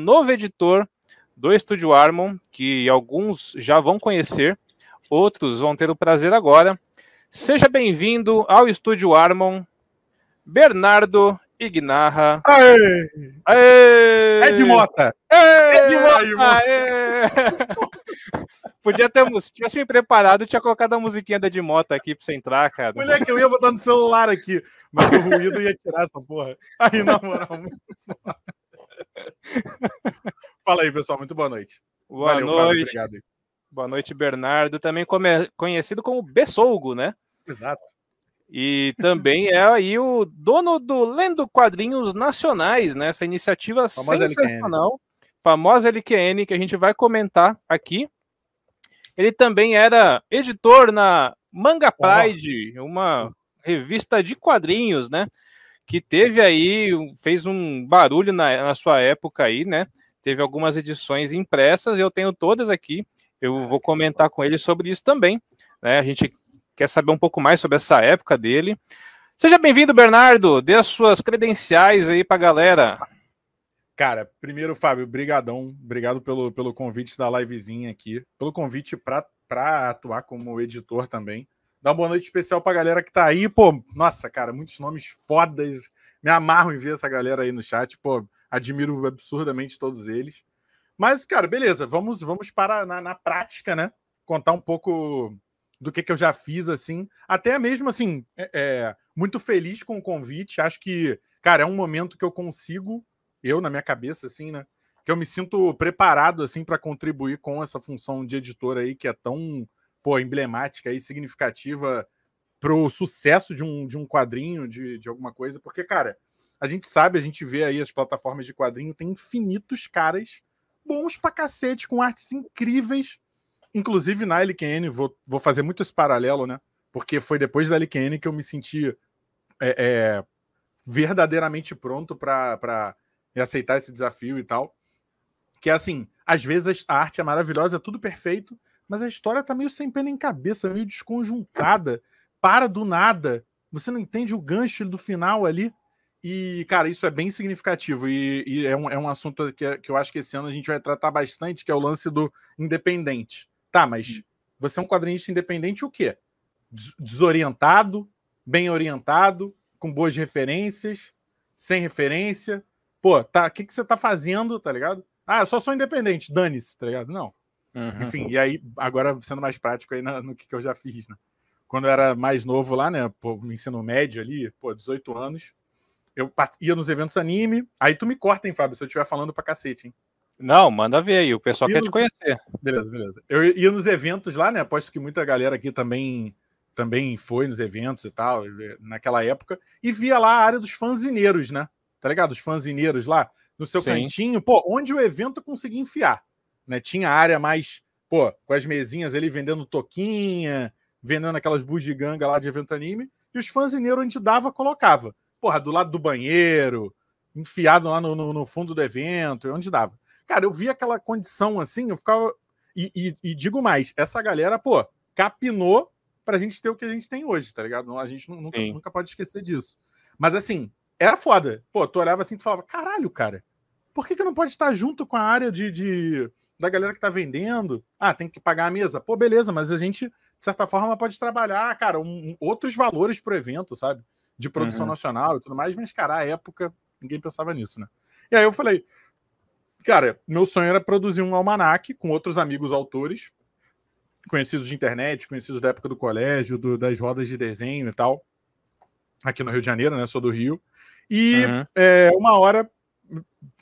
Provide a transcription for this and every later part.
novo editor do Estúdio Armon, que alguns já vão conhecer, outros vão ter o prazer agora. Seja bem-vindo ao Estúdio Armon, Bernardo Ignarra. Aê! Aê! É Ed Mota! Aê! É Ed Mota! Podia ter tivesse me preparado, tinha colocado a musiquinha da Ed Mota aqui pra você entrar, cara. Moleque, eu ia botar no celular aqui, mas o ruído ia tirar essa porra. Aí, na moral, muito Fala aí, pessoal. Muito boa noite. Boa Valeu, noite. Fábio, boa noite, Bernardo. Também conhecido como Bessolgo, né? Exato. E também é aí o dono do Lendo Quadrinhos Nacionais, né? Essa iniciativa famosa né? sensacional, LQN. famosa LQN, que a gente vai comentar aqui. Ele também era editor na Manga Pride, uma revista de quadrinhos, né? que teve aí, fez um barulho na, na sua época aí, né? Teve algumas edições impressas, eu tenho todas aqui. Eu ah, vou comentar com ele sobre isso também. Né? A gente quer saber um pouco mais sobre essa época dele. Seja bem-vindo, Bernardo. Dê as suas credenciais aí para a galera. Cara, primeiro, Fábio, brigadão. Obrigado pelo, pelo convite da livezinha aqui, pelo convite para atuar como editor também. Dá uma boa noite especial pra galera que tá aí. Pô, nossa, cara, muitos nomes fodas. Me amarro em ver essa galera aí no chat. Pô, admiro absurdamente todos eles. Mas, cara, beleza, vamos, vamos para na, na prática, né? Contar um pouco do que, que eu já fiz, assim. Até mesmo, assim, é, é, muito feliz com o convite. Acho que, cara, é um momento que eu consigo, eu na minha cabeça, assim, né? Que eu me sinto preparado, assim, para contribuir com essa função de editor aí, que é tão pô, emblemática e significativa pro sucesso de um, de um quadrinho, de, de alguma coisa, porque, cara, a gente sabe, a gente vê aí as plataformas de quadrinho, tem infinitos caras bons pra cacete, com artes incríveis, inclusive na LQN, vou, vou fazer muito esse paralelo, né? Porque foi depois da LQN que eu me senti é, é, verdadeiramente pronto para aceitar esse desafio e tal. Que é assim, às vezes a arte é maravilhosa, é tudo perfeito, mas a história tá meio sem pena em cabeça, meio desconjuntada, para do nada. Você não entende o gancho do final ali. E, cara, isso é bem significativo. E, e é, um, é um assunto que, que eu acho que esse ano a gente vai tratar bastante, que é o lance do independente. Tá, mas hum. você é um quadrinista independente o quê? Desorientado, bem orientado, com boas referências, sem referência. Pô, tá, o que, que você tá fazendo, tá ligado? Ah, eu só sou independente, dane-se, tá ligado? Não. Uhum. Enfim, e aí, agora sendo mais prático aí no, no que, que, eu já fiz, né? Quando eu era mais novo lá, né? Pô, no ensino médio ali, pô, 18 anos, eu ia nos eventos anime. Aí tu me corta, hein, Fábio, se eu estiver falando pra cacete, hein? Não, manda ver aí, o pessoal quer nos... te conhecer. Beleza, beleza. Eu ia nos eventos lá, né? Aposto que muita galera aqui também também foi nos eventos e tal, naquela época, e via lá a área dos fanzineiros, né? Tá ligado? Os fanzineiros lá, no seu Sim. cantinho, pô, onde o evento conseguia enfiar né? Tinha área mais, pô, com as mesinhas ali vendendo toquinha, vendendo aquelas bugigangas lá de evento anime, e os fanzineiros onde dava, colocava. Porra, do lado do banheiro, enfiado lá no, no, no fundo do evento, é onde dava. Cara, eu via aquela condição assim, eu ficava. E, e, e, digo mais, essa galera, pô, capinou pra gente ter o que a gente tem hoje, tá ligado? A gente nunca, nunca pode esquecer disso. Mas assim, era foda. Pô, tu olhava assim e falava, caralho, cara, por que, que não pode estar junto com a área de, de da galera que tá vendendo. Ah, tem que pagar a mesa. Pô, beleza, mas a gente, de certa forma, pode trabalhar, cara, um, outros valores pro evento, sabe? De produção uhum. nacional e tudo mais, mas, cara, a época, ninguém pensava nisso, né? E aí eu falei, cara, meu sonho era produzir um almanac com outros amigos autores, conhecidos de internet, conhecidos da época do colégio, do, das rodas de desenho e tal, aqui no Rio de Janeiro, né? Sou do Rio. E uhum. é, uma hora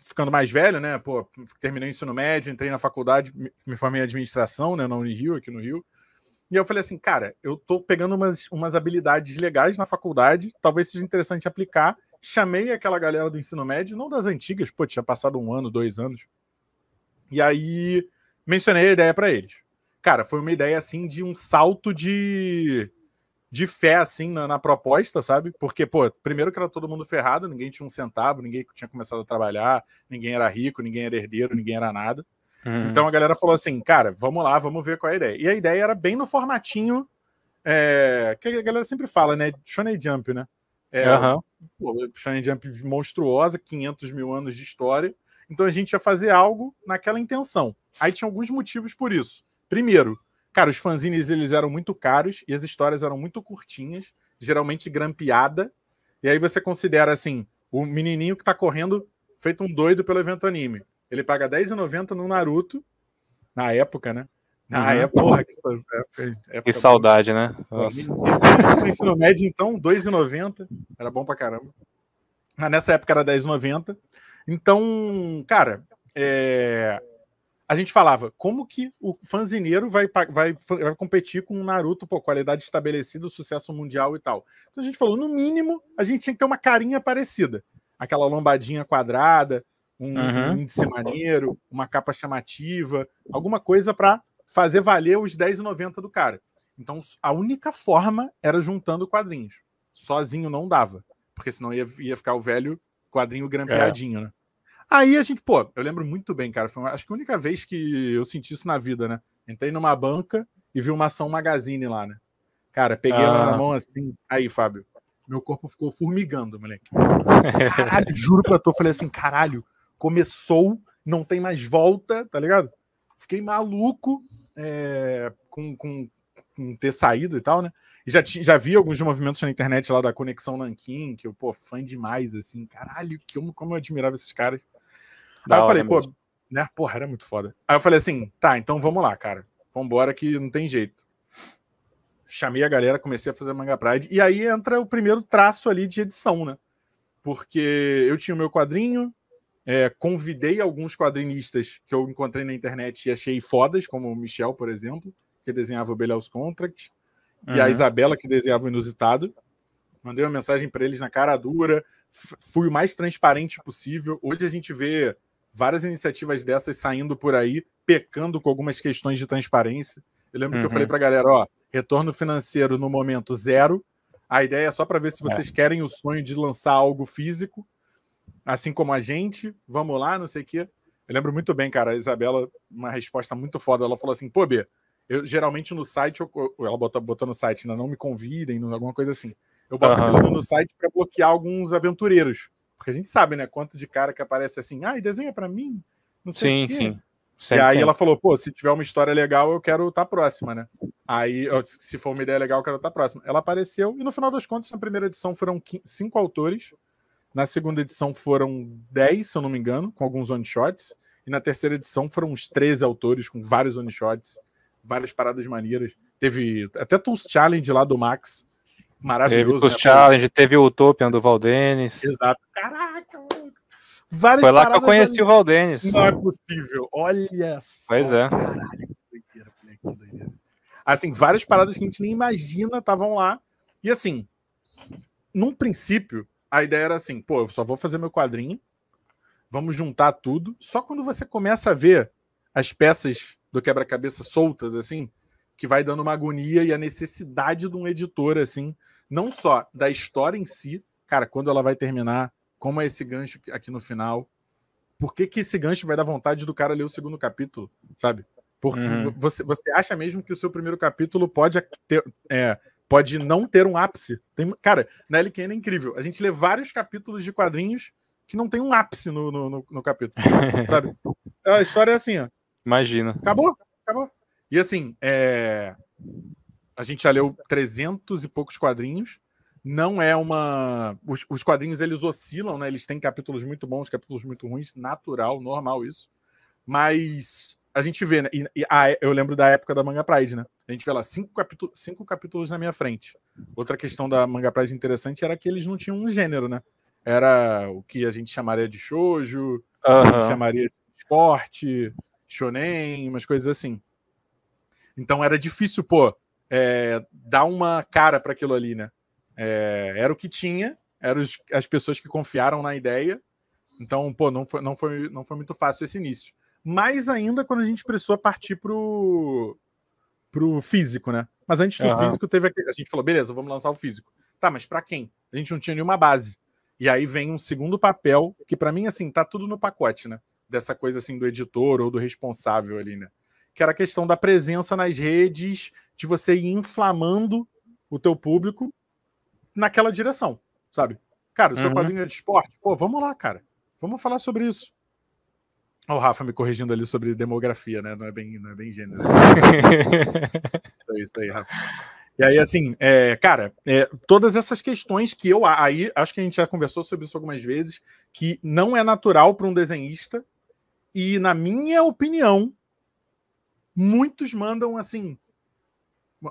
ficando mais velho, né? Pô, terminei o ensino médio, entrei na faculdade, me formei em administração, né? Na Unirio, aqui no Rio. E eu falei assim, cara, eu tô pegando umas, umas habilidades legais na faculdade, talvez seja interessante aplicar. Chamei aquela galera do ensino médio, não das antigas, pô, tinha passado um ano, dois anos. E aí mencionei a ideia para eles. Cara, foi uma ideia assim de um salto de de fé, assim, na, na, proposta, sabe? Porque, pô, primeiro que era todo mundo ferrado, ninguém tinha um centavo, ninguém tinha começado a trabalhar, ninguém era rico, ninguém era herdeiro, ninguém era nada. Uhum. Então a galera falou assim, cara, vamos lá, vamos ver qual é a ideia. E a ideia era bem no formatinho é, que a galera sempre fala, né? Shonen Jump, né? É, uhum. pô, Shonen Jump monstruosa, 500 mil anos de história. Então a gente ia fazer algo naquela intenção. Aí tinha alguns motivos por isso. Primeiro, Cara, os fanzines eles eram muito caros e as histórias eram muito curtinhas, geralmente grampeada. E aí você considera assim, o menininho que tá correndo feito um doido pelo evento anime. Ele paga R$10,90 no Naruto, na época, né? Na uhum. época, porra, que, época, época que saudade, boa. né? Nossa. ensino médio, então, R$2,90. Era bom pra caramba. Mas nessa época era R$10,90. Então, cara, é a gente falava, como que o fanzineiro vai, vai, vai competir com o Naruto, pô, qualidade estabelecida, sucesso mundial e tal. Então a gente falou, no mínimo, a gente tinha que ter uma carinha parecida. Aquela lombadinha quadrada, um, uhum. um índice maneiro, uma capa chamativa, alguma coisa para fazer valer os 10,90 do cara. Então a única forma era juntando quadrinhos. Sozinho não dava, porque senão ia, ia ficar o velho quadrinho grampeadinho, é. né? Aí a gente, pô, eu lembro muito bem, cara. Foi uma, acho que a única vez que eu senti isso na vida, né? Entrei numa banca e vi uma ação magazine lá, né? Cara, peguei ah. ela na ah. mão assim. Aí, Fábio, meu corpo ficou formigando, moleque. Caralho, juro pra tu, falei assim, caralho, começou, não tem mais volta, tá ligado? Fiquei maluco é, com, com, com ter saído e tal, né? E já, já vi alguns movimentos na internet lá da Conexão Nanquim, que eu, pô, fã demais, assim, caralho, que como eu admirava esses caras. Da Aí eu falei, né, pô, né? Porra, era muito foda. Aí eu falei assim, tá, então vamos lá, cara. Vambora que não tem jeito. Chamei a galera, comecei a fazer Manga Pride. E aí entra o primeiro traço ali de edição, né? Porque eu tinha o meu quadrinho, é, convidei alguns quadrinistas que eu encontrei na internet e achei fodas, como o Michel, por exemplo, que desenhava o Bell's Contract, uhum. e a uhum. Isabela, que desenhava o Inusitado. Mandei uma mensagem para eles na cara dura, fui o mais transparente possível. Hoje a gente vê várias iniciativas dessas saindo por aí, pecando com algumas questões de transparência. Eu lembro uhum. que eu uhum. falei para a galera, ó, retorno financeiro no momento zero. A ideia é só para ver se é. vocês é. querem o sonho de lançar algo físico, assim como a gente. Vamos lá, não sei o quê. Eu lembro muito bem, cara, a Isabela, uma resposta muito foda. Ela falou assim: pô, B, eu geralmente no site, eu, ela botou, botou no site, ainda né, não me convidem, alguma coisa assim. Eu boto uhum. no site para bloquear alguns aventureiros. Porque a gente sabe, né? Quanto de cara que aparece assim, ah, e desenha para mim? Não sei sim, sim. e aí tem. ela falou, pô, se tiver uma história legal, eu quero estar tá próxima, né? Aí, se for uma ideia legal, eu quero estar tá próxima. Ela apareceu, e no final das contas, na primeira edição foram cinco autores, na segunda edição foram dez, se eu não me engano, com alguns one-shots, e na terceira edição foram uns 13 autores, com vários one-shots, várias paradas maneiras. Teve até Tools Challenge lá do Max, maravilhoso. Teve os né? Challenge, teve o Utopian do Valdenis. Exato. Caraca, Várias Foi lá que eu conheci ali. o Valdenis. Não é possível. Olha só. Pois é. Caralho, Assim, várias paradas que a gente nem imagina estavam lá. E assim, num princípio, a ideia era assim: pô, eu só vou fazer meu quadrinho, vamos juntar tudo. Só quando você começa a ver as peças do quebra-cabeça soltas, assim, que vai dando uma agonia e a necessidade de um editor, assim, não só da história em si, cara, quando ela vai terminar, como é esse gancho aqui no final, por que, que esse gancho vai dar vontade do cara ler o segundo capítulo, sabe? Porque uhum. você, você acha mesmo que o seu primeiro capítulo pode ter, é, pode não ter um ápice. Tem, cara, na LKN é incrível. A gente lê vários capítulos de quadrinhos que não tem um ápice no, no, no, no capítulo. sabe? A história é assim, ó. Imagina. Acabou, acabou. E assim, é... a gente já leu 300 e poucos quadrinhos. Não é uma. Os, os, quadrinhos eles oscilam, né? Eles têm capítulos muito bons, capítulos muito ruins, natural, normal isso. Mas a gente vê, né? E, e a, ah, é, eu lembro da época da Manga Pride, né? A gente vê lá cinco, capítulo, cinco capítulos na minha frente. Outra questão da Manga Pride interessante era que eles não tinham um gênero, né? Era o que a gente chamaria de shoujo, uhum. a gente chamaria de esporte, shonen, umas coisas assim. Então era difícil, pô, é, dar uma cara para aquilo ali, né? É, era o que tinha, eram as pessoas que confiaram na ideia. Então, pô, não foi, não foi, não foi muito fácil esse início. Mais ainda quando a gente precisou partir pro, pro físico, né? Mas antes do uhum. físico, teve a gente falou, beleza, vamos lançar o físico. Tá, mas para quem? A gente não tinha nenhuma base. E aí vem um segundo papel, que para mim, assim, tá tudo no pacote, né? Dessa coisa, assim, do editor ou do responsável ali, né? que era a questão da presença nas redes, de você ir inflamando o teu público naquela direção, sabe? Cara, o seu uhum. quadrinho é de esporte, pô, vamos lá, cara. Vamos falar sobre isso. Olha o Rafa me corrigindo ali sobre demografia, né? Não é bem, não é bem gênero. é isso aí, Rafa. E aí, assim, é, cara, é, todas essas questões que eu. Aí, acho que a gente já conversou sobre isso algumas vezes, que não é natural para um desenhista. E, na minha opinião, muitos mandam assim.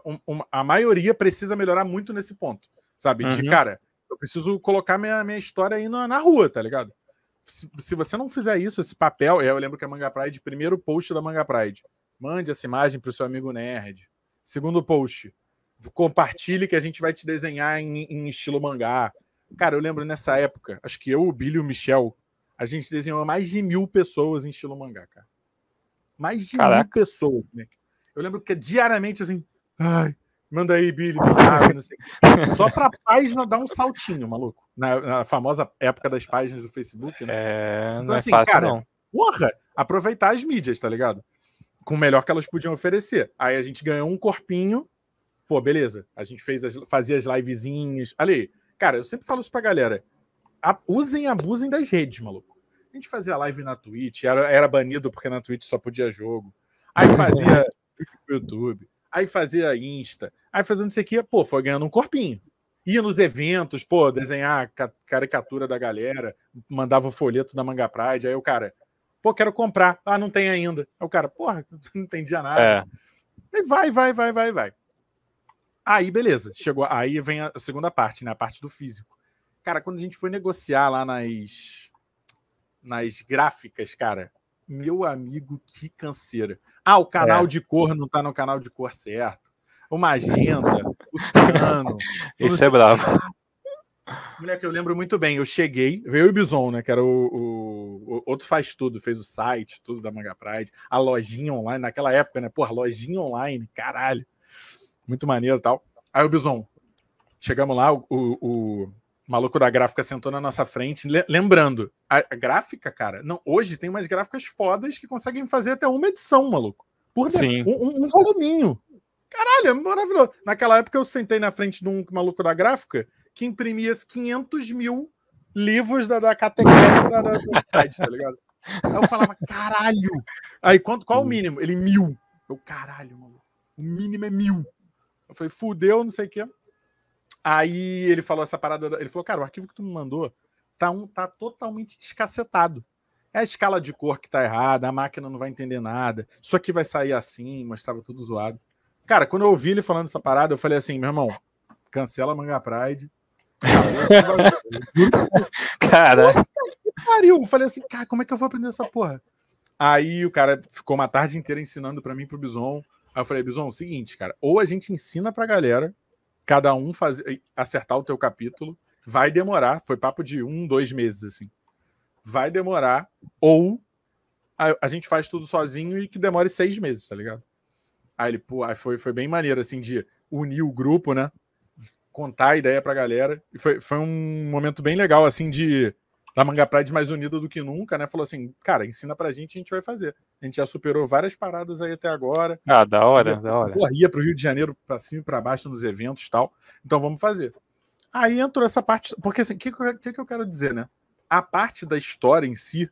Um, um, a maioria precisa melhorar muito nesse ponto, sabe? Uhum. De cara, eu preciso colocar minha, minha história aí na, na rua, tá ligado? Se, se, você não fizer isso, esse papel, eu lembro que a Manga Pride, primeiro post da Manga Pride, mande essa imagem pro seu amigo nerd. Segundo post, compartilhe que a gente vai te desenhar em, em estilo mangá. Cara, eu lembro nessa época, acho que eu, o Billy e o Michel, a gente desenhou mais de mil pessoas em estilo mangá, cara. Mais de Caraca. mil pessoas, né? Eu lembro que diariamente, assim, ai, manda aí, Billy, ah, não sei. só pra página dar um saltinho, maluco. Na, na, famosa época das páginas do Facebook, né? É, então, não é assim, é fácil, cara, não. Porra, aproveitar as mídias, tá ligado? Com o melhor que elas podiam oferecer. Aí a gente ganhou um corpinho, pô, beleza. A gente fez as, fazia as livezinhas. Ali, cara, eu sempre falo isso pra galera. A, usem e abusem das redes, maluco. A gente fazia live na Twitch, era, era banido porque na Twitch só podia jogo. Aí fazia uhum. YouTube, aí fazia Insta, aí fazendo isso aqui, pô, foi ganhando um corpinho. Ia nos eventos, pô, desenhar ca caricatura da galera, mandava o folheto da Manga Pride, aí o cara, pô, quero comprar. Ah, não tem ainda. Aí o cara, porra, não entendia nada. É. Aí vai, vai, vai, vai, vai. Aí, beleza, chegou. Aí vem a segunda parte, né? A parte do físico. Cara, quando a gente foi negociar lá nas nas gráficas, cara, hum. meu amigo, que canseira. Ah, o canal é. de cor não tá no canal de cor certo. Uma agenda, o cano. Isso é bravo. Moleque, eu lembro muito bem. Eu cheguei, veio o Bison, né? Que era o, o, o, outro faz tudo, fez o site, tudo da Manga Pride, a lojinha online, naquela época, né? Porra, lojinha online, caralho. Muito maneiro e tal. Aí o Bison, chegamos lá, o, o, o maluco da gráfica sentou na nossa frente. Lembrando, a, gráfica, cara, não, hoje tem umas gráficas fodas que conseguem fazer até uma edição, maluco. Por Sim. Um, um voluminho. Caralho, é maravilhoso. Naquela época eu sentei na frente de um maluco da gráfica que imprimia 500 mil livros da, da catequese da, da, site, tá ligado? Aí eu falava, caralho! Aí quanto, qual o hum. mínimo? Ele, mil. Eu, caralho, maluco. O mínimo é mil. Eu falei, fudeu, não sei o quê. Aí ele falou essa parada. Ele falou, cara, o arquivo que tu me mandou tá, um, tá totalmente descacetado. É a escala de cor que tá errada, a máquina não vai entender nada. Isso aqui vai sair assim, mas tava tudo zoado. Cara, quando eu ouvi ele falando essa parada, eu falei assim, meu irmão, cancela a Manga Pride. cara. que pariu! Eu falei assim, cara, como é que eu vou aprender essa porra? Aí o cara ficou uma tarde inteira ensinando para mim pro Bison. Aí eu falei, Bison, é seguinte, cara, ou a gente ensina pra galera cada um fazer, acertar o teu capítulo. Vai demorar, foi papo de um, dois meses, assim. Vai demorar, ou a, a gente faz tudo sozinho e que demore seis meses, tá ligado? Aí ele, pô, aí foi, foi bem maneiro, assim, de unir o grupo, né? Contar a ideia pra galera. E foi, foi um momento bem legal, assim, de da Manga Pride é mais unida do que nunca, né? Falou assim, cara, ensina pra gente, a gente vai fazer. A gente já superou várias paradas aí até agora. Ah, da hora, da hora. Corria pro Rio de Janeiro pra cima e pra baixo nos eventos e tal. Então vamos fazer. Aí entrou essa parte, porque assim, o que, que, que eu quero dizer, né? A parte da história em si,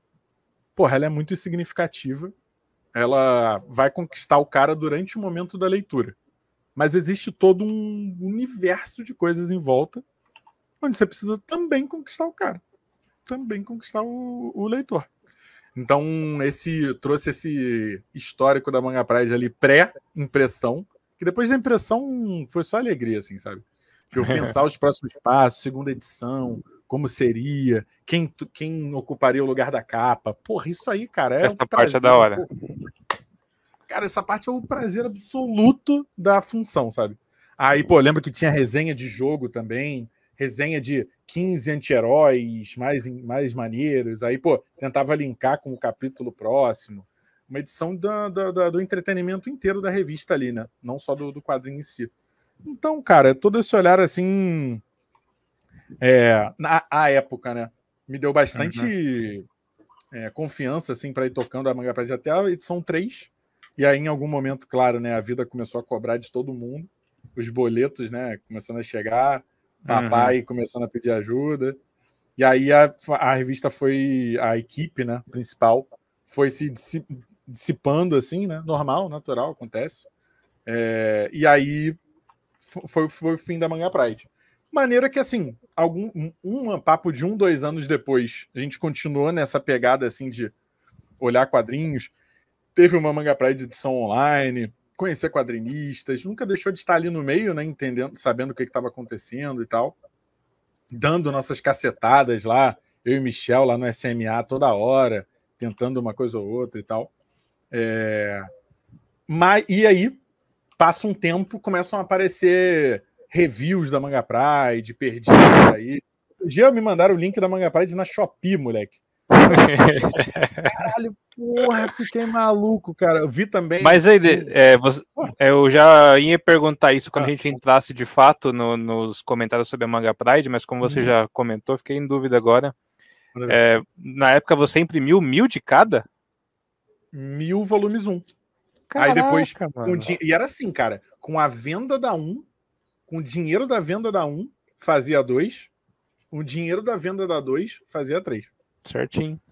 porra, ela é muito significativa. Ela vai conquistar o cara durante o momento da leitura. Mas existe todo um universo de coisas em volta onde você precisa também conquistar o cara também conquistar o, o leitor. Então, esse trouxe esse histórico da Manga Pride ali pré-impressão, que depois da impressão foi só alegria, assim, sabe? Eu pensar os próximos passos, segunda edição, como seria, quem, quem ocuparia o lugar da capa. Porra, isso aí, cara, é Essa um parte é da hora. Cara, essa parte é o prazer absoluto da função, sabe? Aí, pô, lembra que tinha resenha de jogo também, resenha de 15 anti-heróis mais, mais maneiros, aí, pô, tentava linkar com o capítulo próximo. Uma edição do, do, do entretenimento inteiro da revista ali, né? Não só do, do quadrinho em si. Então, cara, todo esse olhar assim. É, na a época, né? Me deu bastante uhum. é, confiança, assim, para ir tocando a manga pra até a edição 3. E aí, em algum momento, claro, né? A vida começou a cobrar de todo mundo. Os boletos, né? Começando a chegar papai uhum. começando a pedir ajuda. E aí a, a revista foi, a equipe, né, principal, foi se dissipando assim, né, normal, natural, acontece. É, e aí foi, foi o fim da Manga Pride. Maneira que, assim, algum, um, um papo de um, dois anos depois, a gente continuou nessa pegada, assim, de olhar quadrinhos. Teve uma Manga Pride edição online, conhecer quadrinistas, nunca deixou de estar ali no meio, né, entendendo, sabendo o que estava acontecendo e tal, dando nossas cacetadas lá, eu e Michel lá no SMA toda hora, tentando uma coisa ou outra e tal. É... Eh, Mas, e aí, passa um tempo, começam a aparecer reviews da Manga Pride, perdidos aí. Um dia me mandaram o link da Manga Pride na Shopee, moleque. Porra, fiquei maluco, cara. Eu vi também. Mas aí, é, você, é, eu já ia perguntar isso quando a ah. gente entrasse de fato no, nos comentários sobre a Manga Pride, mas como você uhum. já comentou, fiquei em dúvida agora. É, na época você imprimiu mil de cada? Mil volumes um. Caraca, aí depois. Um E era assim, cara. Com a venda da um, com o dinheiro da venda da um, fazia dois. O dinheiro da venda da dois, fazia três. Certinho.